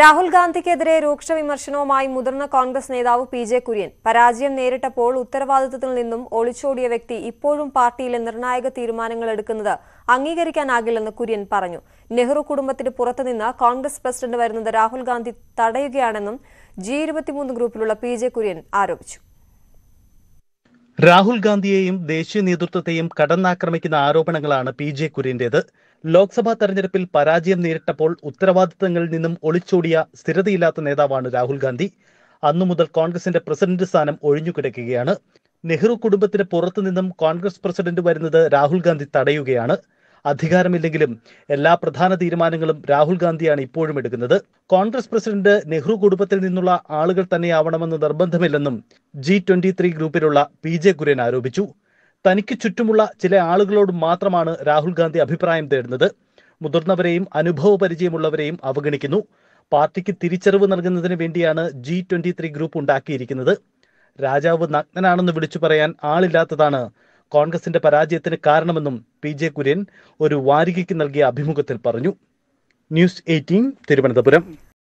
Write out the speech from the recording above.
രാഹുൽ ഗാന്ധിക്കെതിരെ രൂക്ഷ വിമർശനവുമായി മുതിർന്ന കോൺഗ്രസ് നേതാവ് പി ജെ കുര്യൻ പരാജയം നേരിട്ടപ്പോൾ ഉത്തരവാദിത്തത്തിൽ നിന്നും ഒളിച്ചോടിയ വ്യക്തി ഇപ്പോഴും പാർട്ടിയിലെ നിർണായക തീരുമാനങ്ങൾ എടുക്കുന്നത് അംഗീകരിക്കാനാകില്ലെന്ന് കുര്യൻ പറഞ്ഞു നെഹ്റു കുടുംബത്തിന് പുറത്തുനിന്ന് കോൺഗ്രസ് പ്രസിഡന്റ് വരുന്നത് രാഹുൽ ഗാന്ധി തടയുകയാണെന്നും ജി ഇരുപത്തിമൂന്ന് ഗ്രൂപ്പിലുള്ള പി ജെ കുര്യൻ ആരോപിച്ചു രാഹുൽ ഗാന്ധിയെയും ദേശീയ നേതൃത്വത്തെയും കടന്നാക്രമിക്കുന്ന ആരോപണങ്ങളാണ് പി ജെ കുര്യന്റേത് ലോക്സഭാ തെരഞ്ഞെടുപ്പിൽ പരാജയം നേരിട്ടപ്പോൾ ഉത്തരവാദിത്തങ്ങളിൽ നിന്നും ഒളിച്ചോടിയ സ്ഥിരതയില്ലാത്ത നേതാവാണ് രാഹുൽ ഗാന്ധി അന്നു മുതൽ കോൺഗ്രസിന്റെ പ്രസിഡന്റ് സ്ഥാനം ഒഴിഞ്ഞുകിടക്കുകയാണ് നെഹ്റു കുടുംബത്തിന് പുറത്തുനിന്നും കോൺഗ്രസ് പ്രസിഡന്റ് വരുന്നത് രാഹുൽ ഗാന്ധി തടയുകയാണ് അധികാരമില്ലെങ്കിലും എല്ലാ പ്രധാന തീരുമാനങ്ങളും രാഹുൽ ഗാന്ധിയാണ് ഇപ്പോഴും എടുക്കുന്നത് കോൺഗ്രസ് പ്രസിഡന്റ് നെഹ്റു കുടുംബത്തിൽ നിന്നുള്ള ആളുകൾ തന്നെയാവണമെന്ന് നിർബന്ധമില്ലെന്നും ജി ട്വന്റി ത്രീ ഗ്രൂപ്പിലുള്ള പി ജെ കുര്യൻ ആരോപിച്ചു തനിക്ക് ചുറ്റുമുള്ള ചില ആളുകളോട് മാത്രമാണ് രാഹുൽ ഗാന്ധി അഭിപ്രായം തേടുന്നത് മുതിർന്നവരെയും അനുഭവ പരിചയമുള്ളവരെയും അവഗണിക്കുന്നു പാർട്ടിക്ക് തിരിച്ചറിവ് നൽകുന്നതിന് വേണ്ടിയാണ് ജി ട്വന്റി ത്രീ ഗ്രൂപ്പ് ഉണ്ടാക്കിയിരിക്കുന്നത് രാജാവ് നഗ്നനാണെന്ന് വിളിച്ചു പറയാൻ ആളില്ലാത്തതാണ് കോൺഗ്രസിന്റെ പരാജയത്തിന് കാരണമെന്നും പി ജെ കുര്യൻ ഒരു വാരികയ്ക്ക് നൽകിയ അഭിമുഖത്തിൽ പറഞ്ഞു ന്യൂസ് എയ്റ്റീൻ തിരുവനന്തപുരം